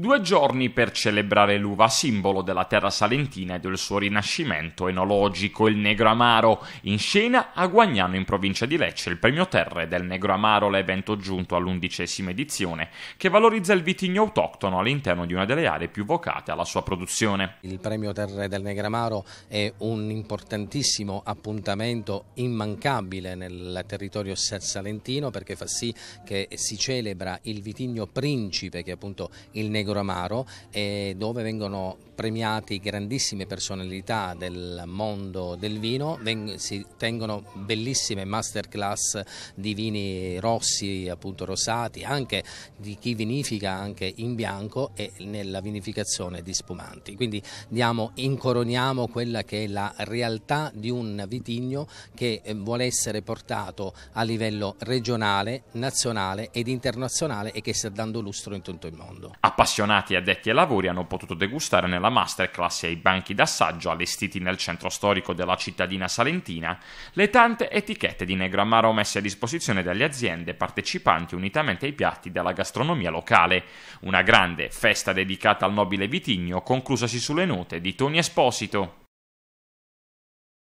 Due giorni per celebrare l'uva, simbolo della terra salentina e del suo rinascimento enologico, il negro amaro. In scena a Guagnano in provincia di Lecce, il premio Terre del negro amaro, l'evento giunto all'undicesima edizione, che valorizza il vitigno autoctono all'interno di una delle aree più vocate alla sua produzione. Il premio Terre del negro amaro è un importantissimo appuntamento immancabile nel territorio salentino perché fa sì che si celebra il vitigno principe, che è appunto il negro Medoro Amaro eh, dove vengono premiati grandissime personalità del mondo del vino, Veng si tengono bellissime masterclass di vini rossi, appunto rosati, anche di chi vinifica anche in bianco e nella vinificazione di spumanti. Quindi diamo, incoroniamo quella che è la realtà di un vitigno che eh, vuole essere portato a livello regionale, nazionale ed internazionale e che sta dando lustro in tutto il mondo. Appassionato appassionati e addetti ai lavori hanno potuto degustare nella masterclass e ai banchi d'assaggio allestiti nel centro storico della cittadina salentina le tante etichette di Negramaro messe a disposizione dalle aziende partecipanti unitamente ai piatti della gastronomia locale. Una grande festa dedicata al nobile vitigno conclusasi sulle note di Tony Esposito.